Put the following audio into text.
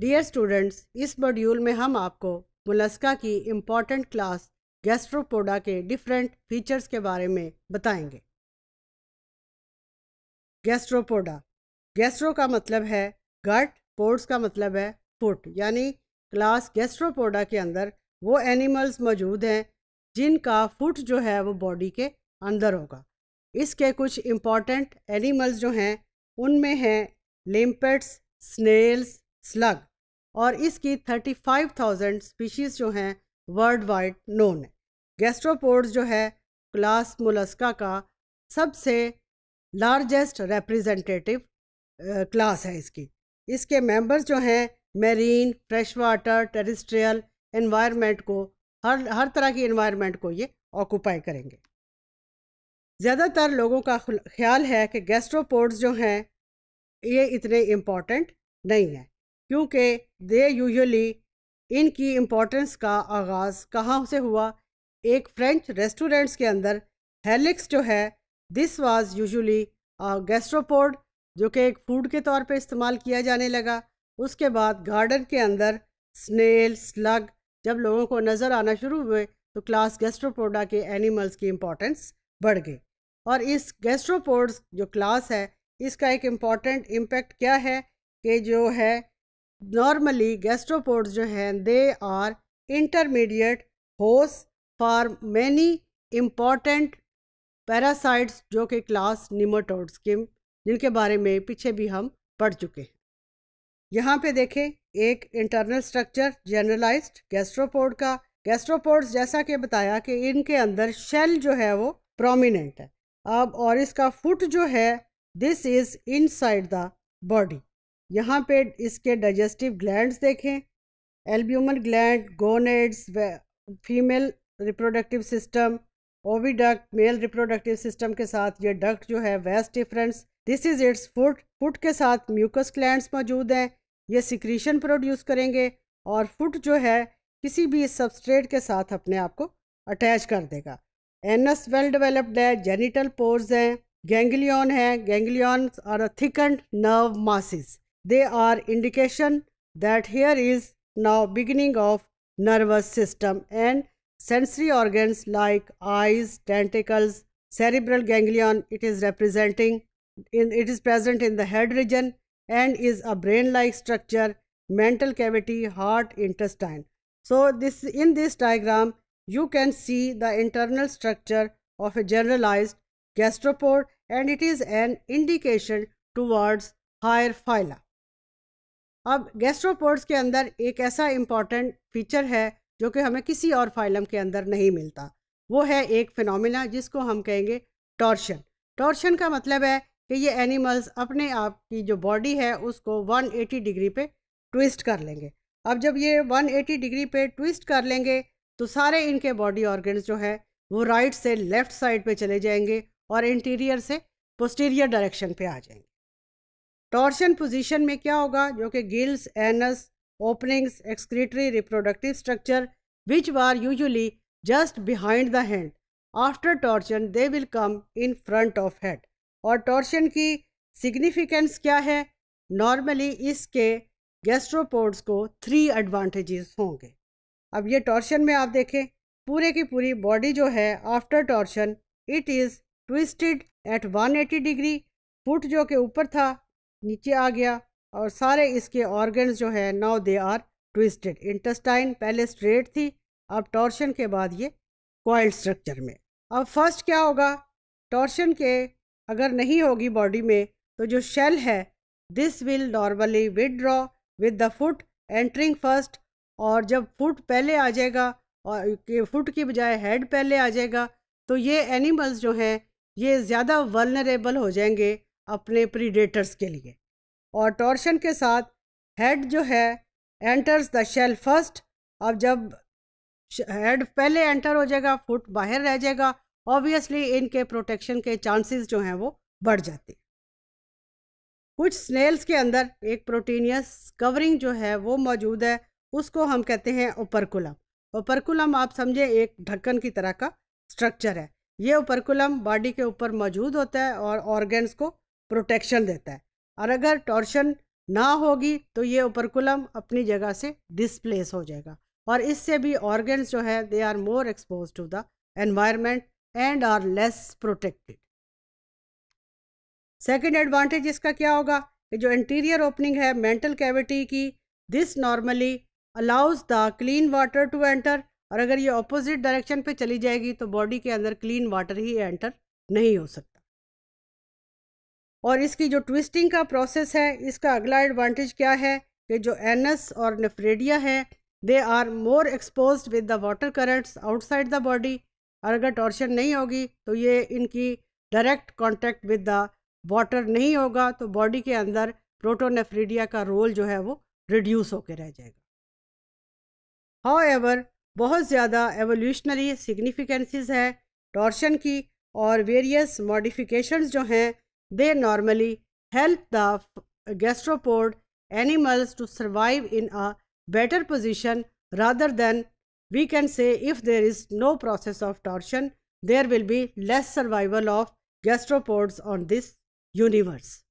Dear students इस module में हम आपको मुलस्का की इम्पॉर्टेंट क्लास गैस्ट्रोपोडा के डिफरेंट फीचर्स के बारे में बताएंगे गैस्ट्रोपोडा गैस्ट्रो का मतलब है गट पोर्ट्स का मतलब है फुट यानी क्लास गैस्ट्रोपोडा के अंदर वो एनिमल्स मौजूद हैं जिनका फुट जो है वो बॉडी के अंदर होगा इसके कुछ इम्पॉर्टेंट एनिमल्स जो हैं उनमें हैं लिम्पेट्स स्नेल्स स्लग और इसकी 35,000 स्पीशीज़ जो हैं वर्ल्ड वाइड नोन है गैस्ट्रोपोड्स जो है क्लास मोलस्का का सबसे लार्जेस्ट रिप्रेजेंटेटिव क्लास है इसकी इसके मेंबर्स जो हैं marine fresh water terrestrial environment को हर हर तरह की इन्वायरमेंट को ये ऑक्यूपाई करेंगे ज़्यादातर लोगों का ख्याल है कि गैस्ट्रोपोड्स जो हैं ये इतने इम्पॉर्टेंट नहीं हैं क्योंकि दे यूजली इनकी इम्पोर्टेंस का आगाज़ कहाँ से हुआ एक फ्रेंच रेस्टोरेंट्स के अंदर हेलिक्स जो है दिस वाज यूजुअली गेस्ट्रोपोर्ड जो कि एक फूड के तौर पे इस्तेमाल किया जाने लगा उसके बाद गार्डन के अंदर स्नेल स्लग जब लोगों को नज़र आना शुरू हुए तो क्लास गेस्ट्रोपोडा के एनिमल्स की इम्पोर्टेंस बढ़ गई और इस गेस्ट्रोपोर्ड्स जो क्लास है इसका एक इम्पॉर्टेंट इम्पेक्ट क्या है कि जो है नॉर्मली गैस्ट्रोपोड्स जो हैं दे आर इंटरमीडिएट होस फॉर मैनी इम्पॉर्टेंट पैरासाइट्स जो कि क्लास निमोटोड्स के जिनके बारे में पीछे भी हम पढ़ चुके हैं यहाँ पे देखें एक इंटरनल स्ट्रक्चर जनरलाइज्ड गैस्ट्रोपोड का गैस्ट्रोपोड्स जैसा कि बताया कि इनके अंदर शेल जो है वो प्रोमिनेंट है अब और इसका फुट जो है this is inside the body यहाँ पे इसके डाइजेस्टिव ग्लैंड्स देखें albumen gland gonads female reproductive system oviduct male reproductive system के साथ ये डक्ट जो है vas deferens this is its foot foot के साथ म्यूकस ग्लैंड्स मौजूद हैं ये सिक्रीशन प्रोड्यूस करेंगे और फुट जो है किसी भी सबस्ट्रेट के साथ अपने आप को अटैच कर देगा एनस वेल डेवलप्ड है जेनिटल पोर्स हैं गेंगलियन है ganglion are thickened nerve masses They are indication that here is now beginning of nervous system and sensory organs like eyes, tentacles, cerebral ganglion it is representing in, it is present in the head region and is a brain like structure mental cavity heart intestine so this in this diagram you can see the internal structure of a generalized gastropod and it is an indication towards higher phyla अब gastropods के अंदर एक ऐसा important feature है जो कि हमें किसी और फाइलम के अंदर नहीं मिलता वो है एक फिनोमिना जिसको हम कहेंगे टॉर्शन टॉर्शन का मतलब है कि ये एनिमल्स अपने आप की जो बॉडी है उसको 180 डिग्री पे ट्विस्ट कर लेंगे अब जब ये 180 डिग्री पे ट्विस्ट कर लेंगे तो सारे इनके बॉडी ऑर्गन्स जो हैं वो राइट से लेफ़्ट साइड पे चले जाएंगे और इंटीरियर से पोस्टीरियर डायरेक्शन पे आ जाएंगे टॉर्शन पोजीशन में क्या होगा जो कि gills anus openings excretory reproductive structure which are usually just behind the head after torsion they will come in front of head और टॉर्शन की सिग्निफिकेंस क्या है नॉर्मली इसके गैस्ट्रोपोर्ड्स को थ्री एडवांटेजेस होंगे अब ये टॉर्शन में आप देखें पूरे की पूरी बॉडी जो है after torsion it is twisted at 180 degree foot जो के ऊपर था नीचे आ गया और सारे इसके ऑर्गन्स जो है now they are twisted intestine पहले स्ट्रेट थी अब टॉर्शन के बाद ये क्वाइल स्ट्रक्चर में अब फर्स्ट क्या होगा टॉर्शन के अगर नहीं होगी बॉडी में तो जो शेल है this will normally withdraw with the foot entering first और जब फुट पहले आ जाएगा और फुट की बजाय हेड पहले आ जाएगा तो ये एनिमल्स जो हैं ये ज़्यादा वर्नरेबल हो जाएंगे अपने प्रीडेटर्स के लिए और टॉर्शन के साथ हेड जो है एंटर्स द शेल फर्स्ट अब जब हेड पहले एंटर हो जाएगा फुट बाहर रह जाएगा ऑब्वियसली इनके प्रोटेक्शन के चांसेस जो हैं वो बढ़ जाते हैं कुछ स्नेल्स के अंदर एक प्रोटीनियस कवरिंग जो है वो मौजूद है उसको हम कहते हैं ओपरकुलम ओपरकुलम आप समझे एक ढक्कन की तरह का स्ट्रक्चर है ये ओपरकुलम बॉडी के ऊपर मौजूद होता है और ऑर्गन्स को प्रोटेक्शन देता है और अगर टॉर्शन ना होगी तो ये ऊपरकुलम अपनी जगह से डिसप्लेस हो जाएगा और इससे भी ऑर्गन्स जो है they are more expose to the environment and are less protected second advantage इसका क्या होगा कि जो इंटीरियर ओपनिंग है मेंटल कैविटी की this normally allows the clean water to enter और अगर ये ऑपोजिट डायरेक्शन पे चली जाएगी तो बॉडी के अंदर क्लीन वाटर ही एंटर नहीं हो सकता और इसकी जो ट्विस्टिंग का प्रोसेस है इसका अगला एडवांटेज क्या है कि जो एनस और नेफ्रेडिया है they are more expose with the water currents outside the body और अगर टॉर्शन नहीं होगी तो ये इनकी direct contact with the water नहीं होगा तो बॉडी के अंदर प्रोटोनेफ्रीडिया का रोल जो है वो रिड्यूस होकर रह जाएगा हाउ एवर बहुत ज़्यादा एवोल्यूशनरी सिग्निफिकेंसीज है टॉर्शन की और वेरियस मॉडिफिकेशंस जो हैं They normally help the gastropod animals to survive in a better position rather than we can say if there is no process of torsion there will be less survival of gastropods on this universe.